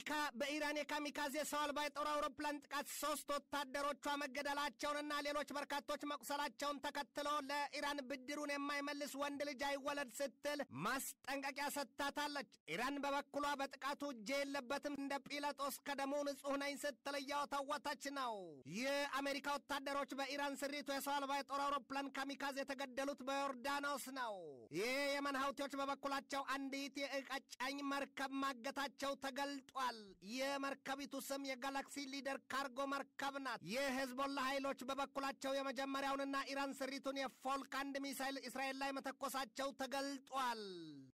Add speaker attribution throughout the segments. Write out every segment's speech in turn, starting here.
Speaker 1: አሜሪካ በኢራን የካሚካዜ ሰው አልባ የጦር አውሮፕላን ጥቃት ሶስት ወታደሮቿ መገደላቸውንና ሌሎች በርካቶች መቁሰላቸውን ተከትሎ ለኢራን ብድሩን የማይመልስ ወንድ ልጅ አይወለድ ስትል ማስጠንቀቂያ ሰጥታታለች። ኢራን በበኩሏ በጥቃቱ እጄ የለበትም እንደ ጲላጦስ ከደሙ ንጹሕ ነኝ ስትል እያወታወተች ነው። የአሜሪካ ወታደሮች በኢራን ስሪቱ የሰው አልባ የጦር አውሮፕላን ካሚካዜ የተገደሉት በዮርዳኖስ ነው። ይህ ሀውቲዎች ሐውቲዎች በበኩላቸው አንዲት የእቃጫኝ መርከብ ማገታቸው ተገልጧል። ይላል። የመርከቢቱ ስም የጋላክሲ ሊደር ካርጎ መርከብ ናት። የሄዝቦላ ኃይሎች በበኩላቸው የመጀመሪያውንና ኢራን ስሪቱን የፎልካንድ ሚሳይል እስራኤል ላይ መተኮሳቸው ተገልጧል።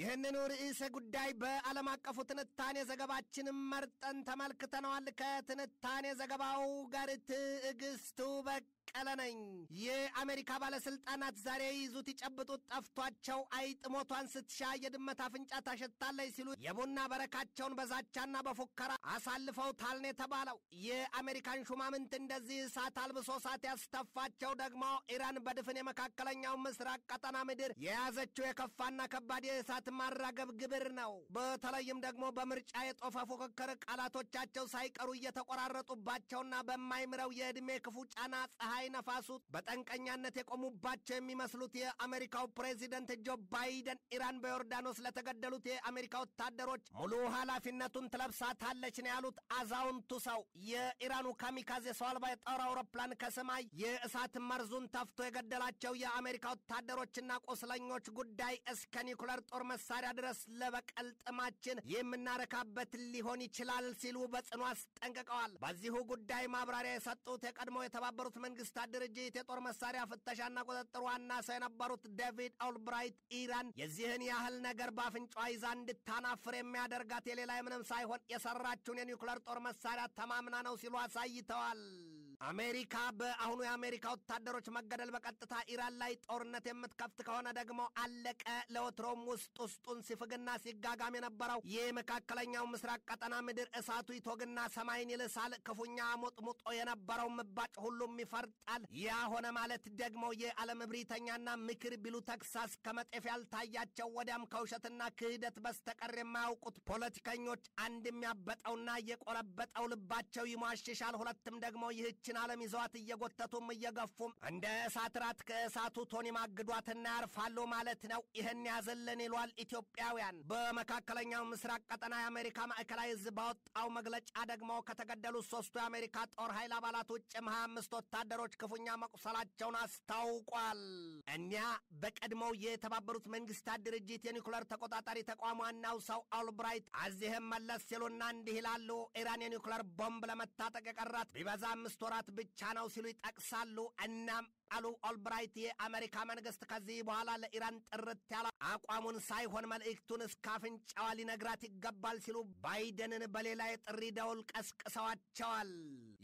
Speaker 1: ይህንኑ ርዕሰ ጉዳይ በዓለም አቀፉ ትንታኔ ዘገባችንም መርጠን ተመልክተነዋል። ከትንታኔ ዘገባው ጋር ትዕግስቱ በቀለ ነኝ። የአሜሪካ ባለሥልጣናት ዛሬ ይዙት ይጨብጡት ጠፍቷቸው አይጥሞቷን ስትሻ የድመት አፍንጫ ታሸታለች ሲሉ የቡና በረካቸውን በዛቻና በፉከራ አሳልፈውታል ታልኔ የተባለው። የአሜሪካን ሹማምንት እንደዚህ እሳት አልብሶ እሳት ያስተፋቸው ደግሞ ኢራን በድፍን የመካከለኛው ምስራቅ ቀጠና ምድር የያዘችው የከፋና ከባድ የእሳት ቃላት ማራገብ ግብር ነው። በተለይም ደግሞ በምርጫ የጦፈ ፉክክር ቃላቶቻቸው ሳይቀሩ እየተቆራረጡባቸውና በማይምረው የዕድሜ ክፉ ጫና ፀሐይ ነፋሱ በጠንቀኛነት የቆሙባቸው የሚመስሉት የአሜሪካው ፕሬዚደንት ጆ ባይደን ኢራን በዮርዳኖስ ለተገደሉት የአሜሪካ ወታደሮች ሙሉ ኃላፊነቱን ትለብሳታለች ነው ያሉት አዛውንቱ ሰው። የኢራኑ ካሚካዜ የሰው አልባ የጦር አውሮፕላን ከሰማይ የእሳት መርዙን ተፍቶ የገደላቸው የአሜሪካ ወታደሮችና ቁስለኞች ጉዳይ እስከ ኒኩለር ጦር መሳሪያ ድረስ ለበቀል ጥማችን የምናረካበት ሊሆን ይችላል ሲሉ በጽኑ አስጠንቅቀዋል። በዚሁ ጉዳይ ማብራሪያ የሰጡት የቀድሞ የተባበሩት መንግስታት ድርጅት የጦር መሳሪያ ፍተሻና ቁጥጥር ዋና ሰው የነበሩት ዴቪድ ኦልብራይት ኢራን የዚህን ያህል ነገር በአፍንጫ ይዛ እንድታናፍር የሚያደርጋት የሌላ የምንም ሳይሆን የሰራችውን የኒውክለር ጦር መሳሪያ ተማምና ነው ሲሉ አሳይተዋል። አሜሪካ በአሁኑ የአሜሪካ ወታደሮች መገደል በቀጥታ ኢራን ላይ ጦርነት የምትከፍት ከሆነ ደግሞ አለቀ። ለወትሮም ውስጥ ውስጡን ሲፍግና ሲጋጋም የነበረው ይህ መካከለኛው ምስራቅ ቀጠና ምድር እሳቱ ይቶግና ሰማይን ይልሳል። ክፉኛ ሙጥሙጦ የነበረው ምባጭ ሁሉም ይፈርጣል። ያ ሆነ ማለት ደግሞ የዓለም እብሪተኛና ምክር ቢሉ ተክሳስ ከመጤፍ ያልታያቸው ወዲያም ከውሸትና ክህደት በስተቀር የማያውቁት ፖለቲከኞች አንድ የሚያበጠውና የቆረበጠው ልባቸው ይሟሽሻል፣ ሁለትም ደግሞ ይህች ይችን ዓለም ይዘዋት እየጎተቱም እየገፉም እንደ እሳት ራት ከእሳቱ ቶኒ ማግዷትና ያርፋሉ ማለት ነው። ይህን ያዘልን ይሏል ኢትዮጵያውያን። በመካከለኛው ምስራቅ ቀጠና የአሜሪካ ማዕከላዊ እዝ ባወጣው መግለጫ ደግሞ ከተገደሉት ሶስቱ የአሜሪካ ጦር ኃይል አባላት ውጭም ሀያ አምስት ወታደሮች ክፉኛ መቁሰላቸውን አስታውቋል። እኒያ በቀድሞው የተባበሩት መንግስታት ድርጅት የኒኩለር ተቆጣጣሪ ተቋም ዋናው ሰው አልብራይት አዚህም መለስ ሲሉና እንዲህ ይላሉ። ኢራን የኒኩለር ቦምብ ለመታጠቅ የቀራት ቢበዛ አምስት ወራት ብቻ ነው ሲሉ ይጠቅሳሉ። እናም ቃሉ ኦልብራይት የአሜሪካ መንግስት ከዚህ በኋላ ለኢራን ጥርት ያለ አቋሙን ሳይሆን መልእክቱን እስከ አፍንጫዋ ሊነግራት ይገባል ሲሉ ባይደንን በሌላ የጥሪ ደውል ቀስቅሰዋቸዋል።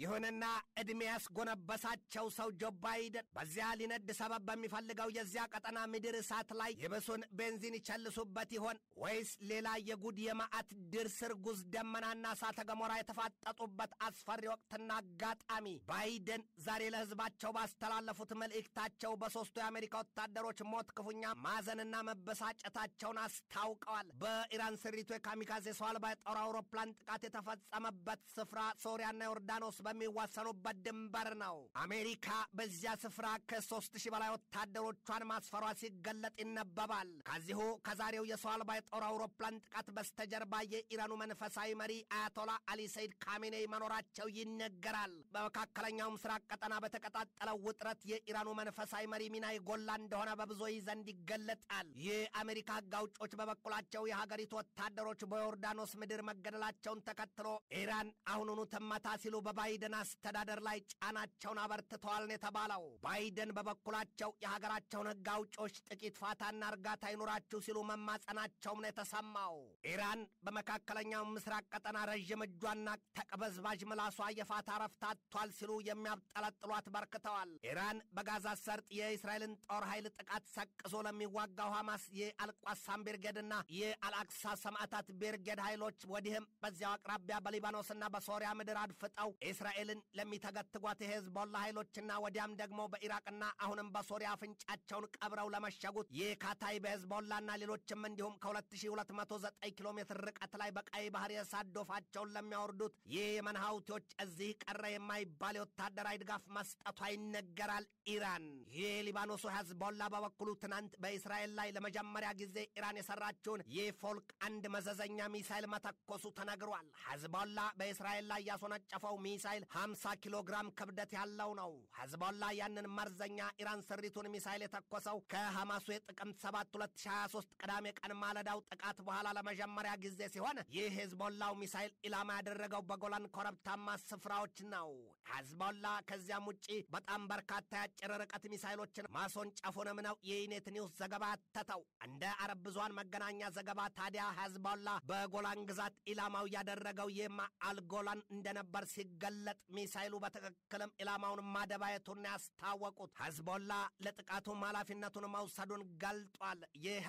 Speaker 1: ይሁንና ዕድሜ ያስጎነበሳቸው ሰው ጆ ባይደን በዚያ ሊነድ ሰበብ በሚፈልገው የዚያ ቀጠና ምድር እሳት ላይ የብሱን ቤንዚን ይቸልሱበት ይሆን ወይስ ሌላ የጉድ የማዕት ድርስር ጉዝ ደመናና እሳተ ገሞራ የተፋጠጡበት አስፈሪ ወቅትና አጋጣሚ ባይደን ዛሬ ለህዝባቸው ባስተላለፉት መልእክታቸው በሦስቱ የአሜሪካ ወታደሮች ሞት ክፉኛ ማዘንና መበሳጨታቸውን አስታውቀዋል። በኢራን ስሪቱ የካሚካዜ ሰው አልባ የጦር አውሮፕላን ጥቃት የተፈጸመበት ስፍራ ሶሪያና ዮርዳኖስ በሚዋሰኑበት ድንበር ነው። አሜሪካ በዚያ ስፍራ ከሦስት ሺህ በላይ ወታደሮቿን ማስፈሯ ሲገለጥ ይነበባል። ከዚሁ ከዛሬው የሰው አልባ የጦር አውሮፕላን ጥቃት በስተጀርባ የኢራኑ መንፈሳዊ መሪ አያቶላ አሊ ሰይድ ካሜኔ መኖራቸው ይነገራል። በመካከለኛው ምስራቅ ቀጠና በተቀጣጠለው ውጥረት የኢራኑ መንፈሳዊ መሪ ሚና የጎላ እንደሆነ በብዙዎች ዘንድ ይገለጣል። የአሜሪካ ሕግ አውጮች በበኩላቸው የሀገሪቱ ወታደሮች በዮርዳኖስ ምድር መገደላቸውን ተከትሎ ኢራን አሁኑኑ ትመታ ሲሉ በባይደን አስተዳደር ላይ ጫናቸውን አበርትተዋል ነው የተባለው። ባይደን በበኩላቸው የሀገራቸውን ሕግ አውጮች ጥቂት ፋታና እርጋታ ይኑራችሁ ሲሉ መማጸናቸውም ነው የተሰማው። ኢራን በመካከለኛው ምስራቅ ቀጠና ረዥም እጇና ተቅበዝባዥ ምላሷ የፋታ ረፍታቷል ሲሉ የሚያብጠለጥሏት በርክተዋል። ኢራን በጋዛ ሰርጥ የእስራኤልን ጦር ኃይል ጥቃት ሰቅዞ ለሚዋጋው ሐማስ የአልቋስ ሳምቢርጌድና የአልአክሳ ሰማዕታት ብርጌድ ኃይሎች ወዲህም በዚያው አቅራቢያ በሊባኖስና በሶሪያ ምድር አድፍጠው እስራኤልን ለሚተገትጓት የሄዝቦላ ኃይሎችና ወዲያም ደግሞ በኢራቅና አሁንም በሶሪያ አፍንጫቸውን ቀብረው ለመሸጉት የካታይ በሄዝቦላና ሌሎችም እንዲሁም ከ2209 ኪሎ ሜትር ርቀት ላይ በቀይ ባህር የእሳት ዶፋቸውን ለሚያወርዱት የየመን ሐውቲዎች እዚህ ቀረ የማይባል የወታደራዊ ድጋፍ መስጠቷ ይነገራል። ኢራን። የሊባኖሱ ሊባኖሱ በበኩሉ ትናንት በእስራኤል ላይ ለመጀመሪያ ጊዜ ኢራን የሰራችውን የፎልክ አንድ መዘዘኛ ሚሳይል መተኮሱ ተነግሯል። ሄዝቦላ በእስራኤል ላይ ያስወነጨፈው ሚሳይል 50 ኪሎ ግራም ክብደት ያለው ነው። ሄዝቦላ ያንን መርዘኛ ኢራን ስሪቱን ሚሳይል የተኮሰው ከሐማሱ የጥቅምት 7 2023 ቅዳሜ ቀን ማለዳው ጥቃት በኋላ ለመጀመሪያ ጊዜ ሲሆን ይህ ሄዝቦላው ሚሳይል ኢላማ ያደረገው በጎላን ኮረብታማ ስፍራዎች ነው። ሄዝቦላ ከዚያም ውጪ በጣም በርካታ የአጭር ርቀት ሚሳይሎችን ማስወንጨፉን ምነው የኢኔት ኒውስ ዘገባ አተተው። እንደ አረብ ብዙሃን መገናኛ ዘገባ ታዲያ ሄዝቦላ በጎላን ግዛት ኢላማው ያደረገው ይህማ አልጎላን እንደነበር ሲገለጥ ሚሳይሉ በትክክልም ኢላማውን ማደባየቱን ያስታወቁት ሄዝቦላ ለጥቃቱም ኃላፊነቱን መውሰዱን ገልጧል። ይህ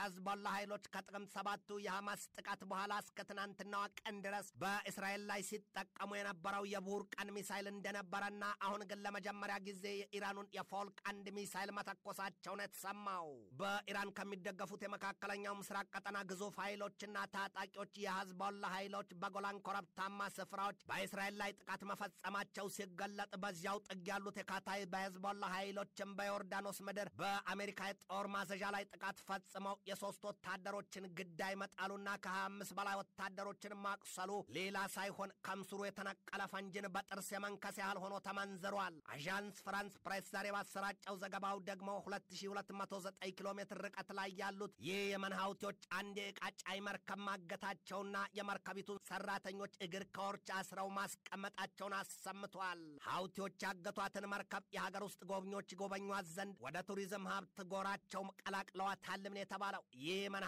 Speaker 1: ኃይሎች ከጥቅምት ሰባቱ የሐማስ ጥቃት በኋላ እስከ ትናንትናዋ ቀን ድረስ በእስራኤል ላይ ሲጠቀሙ የነበረው የቡርቃን ሚሳይል እንደነበረና አሁን ግን ለመጀመሪያ ጊዜ የኢራኑን የፎ ፎልክ አንድ ሚሳይል መተኮሳቸውን የተሰማው። በኢራን ከሚደገፉት የመካከለኛው ምስራቅ ቀጠና ግዙፍ ኃይሎችና ታጣቂዎች የሐዝቦላ ኃይሎች በጎላን ኮረብታማ ስፍራዎች በእስራኤል ላይ ጥቃት መፈጸማቸው ሲገለጥ፣ በዚያው ጥግ ያሉት የካታይ በህዝቦላ ኃይሎችም በዮርዳኖስ ምድር በአሜሪካ የጦር ማዘዣ ላይ ጥቃት ፈጽመው የሶስት ወታደሮችን ግዳይ መጣሉና ከ25 በላይ ወታደሮችን ማቁሰሉ ሌላ ሳይሆን ከምስሩ የተነቀለ ፈንጅን በጥርስ የመንከስ ያህል ሆኖ ተመንዝሯል። አዣንስ ፍራንስ ፕሬስ ዛሬ ያሰራጨው ዘገባው ደግሞ 2209 ኪሎ ሜትር ርቀት ላይ ያሉት ይህ የመን ሐውቲዎች አንድ የቃጫይ መርከብ ማገታቸውና የመርከቢቱን ሰራተኞች እግር ከወርች አስረው ማስቀመጣቸውን አሰምቷል። ሀውቲዎች ያገቷትን መርከብ የሀገር ውስጥ ጎብኚዎች ይጎበኟት ዘንድ ወደ ቱሪዝም ሀብት ጎራቸው ቀላቅለዋታል ምን የተባለው ይህ የመን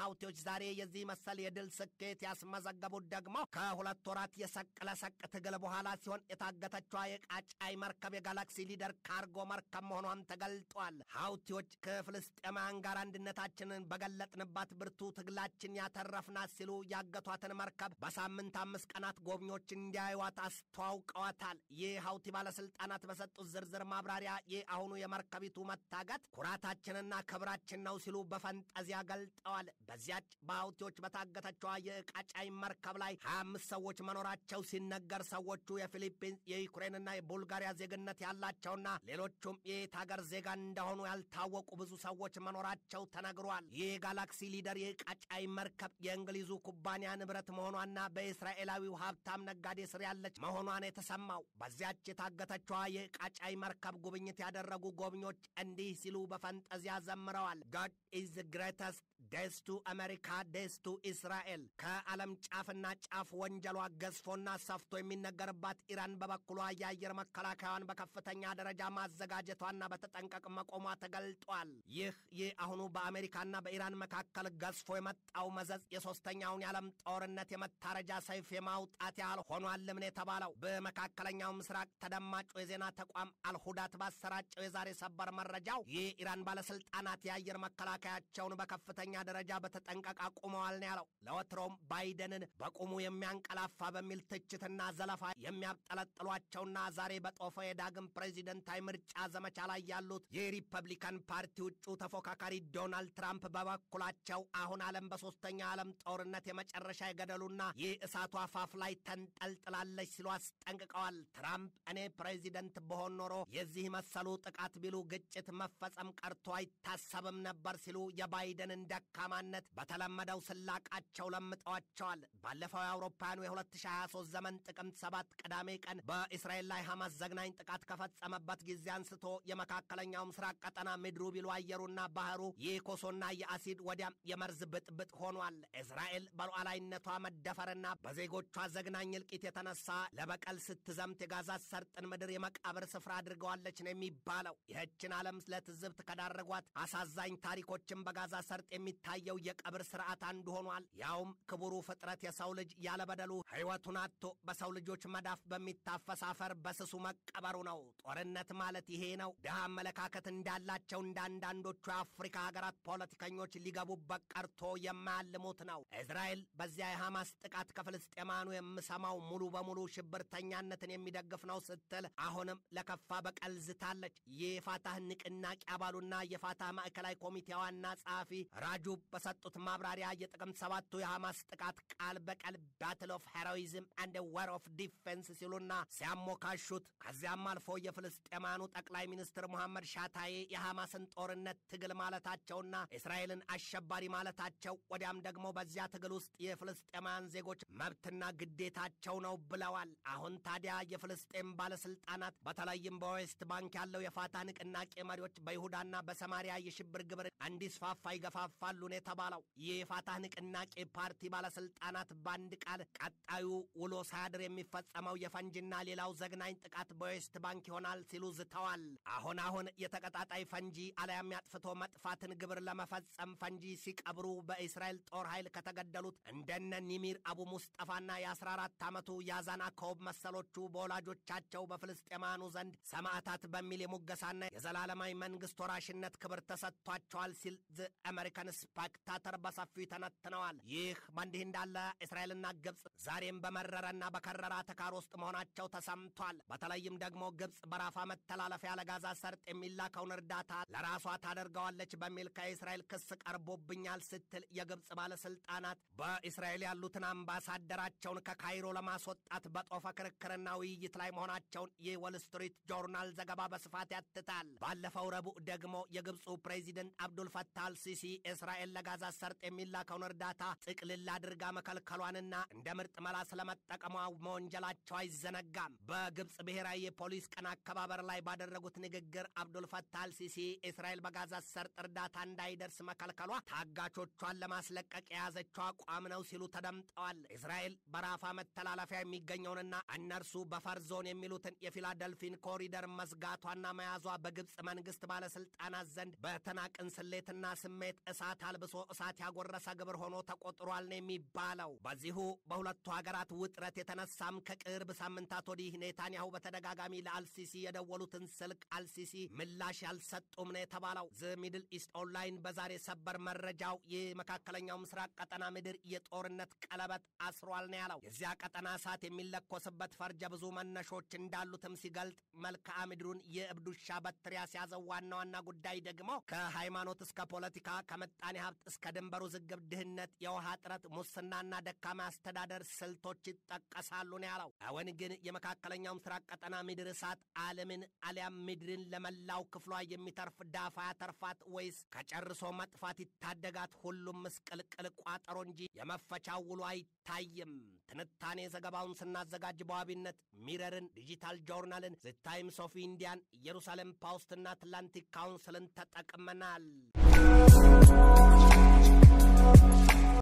Speaker 1: ዛሬ የዚህ መሰል የድል ስኬት ያስመዘገቡት ደግሞ ከሁለት ወራት የሰቅለሰቅ ትግል በኋላ ሲሆን የታገተቿ የቃጫይ መርከብ የጋላክሲ ሊደር ካርጎ መርከብ መሆኗም ተገልጧል። ሐውቲዎች ከፍልስጤማውያን ጋር አንድነታችንን በገለጥንባት ብርቱ ትግላችን ያተረፍናት ሲሉ ያገቷትን መርከብ በሳምንት አምስት ቀናት ጎብኚዎች እንዲያዩዋት አስተዋውቀዋታል። ይህ ሐውቲ ባለሥልጣናት በሰጡት ዝርዝር ማብራሪያ የአሁኑ የመርከቢቱ መታገት ኩራታችንና ክብራችን ነው ሲሉ በፈንጠዚያ ገልጠዋል። በዚያች በሐውቲዎች በታገተችዋ የዕቃ ጫኝ መርከብ ላይ 25 ሰዎች መኖራቸው ሲነገር ሰዎቹ የፊሊፒንስ የዩክሬንና የቡልጋሪያ ዜግነት ያላቸውና ሌሎቹም የጎረቤት ሀገር ዜጋ እንደሆኑ ያልታወቁ ብዙ ሰዎች መኖራቸው ተነግሯል። ይህ ጋላክሲ ሊደር የቃጫይ መርከብ የእንግሊዙ ኩባንያ ንብረት መሆኗና በእስራኤላዊው ሀብታም ነጋዴ ስር ያለች መሆኗን የተሰማው በዚያች የታገተችዋ የቃጫይ መርከብ ጉብኝት ያደረጉ ጎብኚዎች እንዲህ ሲሉ በፈንጠዚያ ዘምረዋል። ጋድ ኢዝ ግሬተስት ደስቱ አሜሪካ፣ ደስቱ እስራኤል ከዓለም ጫፍና ጫፍ ወንጀሏ ገዝፎና ሰፍቶ የሚነገርባት ኢራን በበኩሏ የአየር መከላከያዋን በከፍተኛ ደረጃ ማዘጋጀቷና በተጠንቀቅ መቆሟ ተገልጧል። ይህ ይህ አሁኑ በአሜሪካና በኢራን መካከል ገዝፎ የመጣው መዘዝ የሶስተኛውን የዓለም ጦርነት የመታረጃ ሰይፍ የማውጣት ያህል ሆኗልምን የተባለው በመካከለኛው ምስራቅ ተደማጩ የዜና ተቋም አልሁዳት ባሰራጨው የዛሬ ሰበር መረጃው የኢራን ባለስልጣናት የአየር መከላከያቸውን በከፍተኛ ደረጃ በተጠንቀቅ አቁመዋል ነው ያለው። ለወትሮም ባይደንን በቁሙ የሚያንቀላፋ በሚል ትችትና ዘለፋ የሚያብጠለጥሏቸውና ዛሬ በጦፈ የዳግም ፕሬዚደንታዊ ምርጫ ዘመቻ ላይ ያሉት የሪፐብሊካን ፓርቲ ውጩ ተፎካካሪ ዶናልድ ትራምፕ በበኩላቸው አሁን ዓለም በሦስተኛ ዓለም ጦርነት የመጨረሻ የገደሉና የእሳቱ አፋፍ ላይ ተንጠልጥላለች ሲሉ አስጠንቅቀዋል። ትራምፕ እኔ ፕሬዚደንት በሆን ኖሮ የዚህ መሰሉ ጥቃት ቢሉ ግጭት መፈጸም ቀርቶ አይታሰብም ነበር ሲሉ የባይደን ደካማ ደካማነት በተለመደው ስላቃቸው ለምጠዋቸዋል። ባለፈው የአውሮፓውያኑ የ2023 ዘመን ጥቅምት ሰባት ቅዳሜ ቀን በእስራኤል ላይ ሐማስ ዘግናኝ ጥቃት ከፈጸመበት ጊዜ አንስቶ የመካከለኛው ምስራቅ ቀጠና ምድሩ ቢሉ አየሩና ባህሩ የኮሶና የአሲድ ወዲያም የመርዝ ብጥብጥ ሆኗል። እስራኤል በሉዓላዊነቷ መደፈርና በዜጎቿ ዘግናኝ እልቂት የተነሳ ለበቀል ስትዘምት የጋዛ ሰርጥን ምድር የመቃብር ስፍራ አድርገዋለች ነው የሚባለው። ይህችን ዓለም ለትዝብት ከዳረጓት አሳዛኝ ታሪኮችን በጋዛ ሰርጥ የሚ ከሚታየው የቀብር ስርዓት አንዱ ሆኗል። ያውም ክቡሩ ፍጥረት የሰው ልጅ ያለበደሉ ሕይወቱን አጥቶ በሰው ልጆች መዳፍ በሚታፈስ አፈር በስሱ መቀበሩ ነው። ጦርነት ማለት ይሄ ነው። ድሃ አመለካከት እንዳላቸው እንደ አንዳንዶቹ የአፍሪካ ሀገራት ፖለቲከኞች ሊገቡበት ቀርቶ የማያልሙት ነው። እስራኤል በዚያ የሐማስ ጥቃት ከፍልስጤማኑ የምሰማው ሙሉ በሙሉ ሽብርተኛነትን የሚደግፍ ነው ስትል አሁንም ለከፋ በቀል ዝታለች። የፋታህ ንቅናቄ አባሉና የፋታህ ማዕከላዊ ኮሚቴ ዋና ጸሐፊ ራጁ በሰጡት ማብራሪያ የጥቅምት ሰባቱ የሐማስ ጥቃት ቃል በቀል ባትል ኦፍ ሄሮይዝም አንድ ወር ኦፍ ዲፌንስ ሲሉና ሲያሞካሹት ከዚያም አልፎ የፍልስጤማኑ ጠቅላይ ሚኒስትር መሐመድ ሻታዬ የሐማስን ጦርነት ትግል ማለታቸውና እስራኤልን አሸባሪ ማለታቸው ወዲያም ደግሞ በዚያ ትግል ውስጥ የፍልስጤማን ዜጎች መብትና ግዴታቸው ነው ብለዋል። አሁን ታዲያ የፍልስጤም ባለስልጣናት በተለይም በዌስት ባንክ ያለው የፋታ ንቅናቄ መሪዎች በይሁዳና በሰማሪያ የሽብር ግብር እንዲስፋፋ ይገፋፋሉ። ይሰራሉ ነው የተባለው። የፋታህ ንቅናቄ ፓርቲ ባለስልጣናት በአንድ ቃል ቀጣዩ ውሎ ሳያድር የሚፈጸመው የፈንጂና ሌላው ዘግናኝ ጥቃት በዌስት ባንክ ይሆናል ሲሉ ዝተዋል። አሁን አሁን የተቀጣጣይ ፈንጂ አለያም ያጥፍቶ መጥፋትን ግብር ለመፈጸም ፈንጂ ሲቀብሩ በእስራኤል ጦር ኃይል ከተገደሉት እንደነ ኒሚር አቡ ሙስጠፋና የ14 ዓመቱ ያዛና ከውብ መሰሎቹ በወላጆቻቸው በፍልስጤማኑ ዘንድ ሰማዕታት በሚል የሙገሳና የዘላለማዊ መንግሥት ወራሽነት ክብር ተሰጥቷቸዋል ሲል ዘ አሜሪካንስ በክታተር በሰፊው ተነትነዋል። ይህ በእንዲህ እንዳለ እስራኤልና ግብፅ ዛሬም በመረረና በከረራ ተካር ውስጥ መሆናቸው ተሰምቷል። በተለይም ደግሞ ግብፅ በራፋ መተላለፊያ ለጋዛ ሰርጥ የሚላከውን እርዳታ ለራሷ ታደርገዋለች በሚል ከእስራኤል ክስ ቀርቦብኛል ስትል የግብፅ ባለስልጣናት በእስራኤል ያሉትን አምባሳደራቸውን ከካይሮ ለማስወጣት በጦፈ ክርክርና ውይይት ላይ መሆናቸውን የወል ስትሪት ጆርናል ዘገባ በስፋት ያትታል። ባለፈው ረቡዕ ደግሞ የግብፁ ፕሬዚደንት አብዱልፈታህ አልሲሲ እስራኤል ለጋዛ ሰርጥ የሚላከውን እርዳታ ጥቅልል አድርጋ መከልከሏንና እንደ ምርጥ መላ ስለመጠቀሟ መወንጀላቸው አይዘነጋም። በግብፅ ብሔራዊ የፖሊስ ቀን አከባበር ላይ ባደረጉት ንግግር አብዱልፈታህ አልሲሲ እስራኤል በጋዛ ሰርጥ እርዳታ እንዳይደርስ መከልከሏ ታጋቾቿን ለማስለቀቅ የያዘችው አቋም ነው ሲሉ ተደምጠዋል። እስራኤል በራፋ መተላለፊያ የሚገኘውንና እነርሱ በፈር ዞን የሚሉትን የፊላደልፊን ኮሪደር መዝጋቷና መያዟ በግብፅ መንግስት ባለስልጣናት ዘንድ በተናቅን ስሌትና ስሜት እሳት እሳት አልብሶ እሳት ያጎረሰ ግብር ሆኖ ተቆጥሯል ነው የሚባለው። በዚሁ በሁለቱ ሀገራት ውጥረት የተነሳም ከቅርብ ሳምንታት ወዲህ ኔታንያሁ በተደጋጋሚ ለአልሲሲ የደወሉትን ስልክ አልሲሲ ምላሽ ያልሰጡም ነው የተባለው። ዘ ሚድል ኢስት ኦንላይን በዛሬ ሰበር መረጃው የመካከለኛው ምስራቅ ቀጠና ምድር የጦርነት ቀለበት አስሯል ነው ያለው። የዚያ ቀጠና እሳት የሚለኮስበት ፈርጀ ብዙ መነሾች እንዳሉትም ሲገልጥ መልክዓ ምድሩን የእብዱሻ በትር ያስያዘው ዋና ዋና ጉዳይ ደግሞ ከሃይማኖት እስከ ፖለቲካ ከመጣ ምጣኔ ሀብት እስከ ድንበር ውዝግብ፣ ድህነት፣ የውሃ እጥረት፣ ሙስናና ደካማ አስተዳደር ስልቶች ይጠቀሳሉ ነው ያለው። አሁን ግን የመካከለኛው ምስራቅ ቀጠና ምድር እሳት ዓለምን አሊያም ምድርን ለመላው ክፍሏ የሚተርፍ ዳፋ ያተርፋት ወይስ ከጨርሶ መጥፋት ይታደጋት? ሁሉም ምስቅልቅል ቋጠሮ እንጂ የመፈቻው አይታይም። ትንታኔ ዘገባውን ስናዘጋጅ በዋቢነት ሚረርን፣ ዲጂታል ጆርናልን፣ ዘ ታይምስ ኦፍ ኢንዲያን፣ ኢየሩሳሌም ፓውስትና አትላንቲክ ካውንስልን ተጠቅመናል።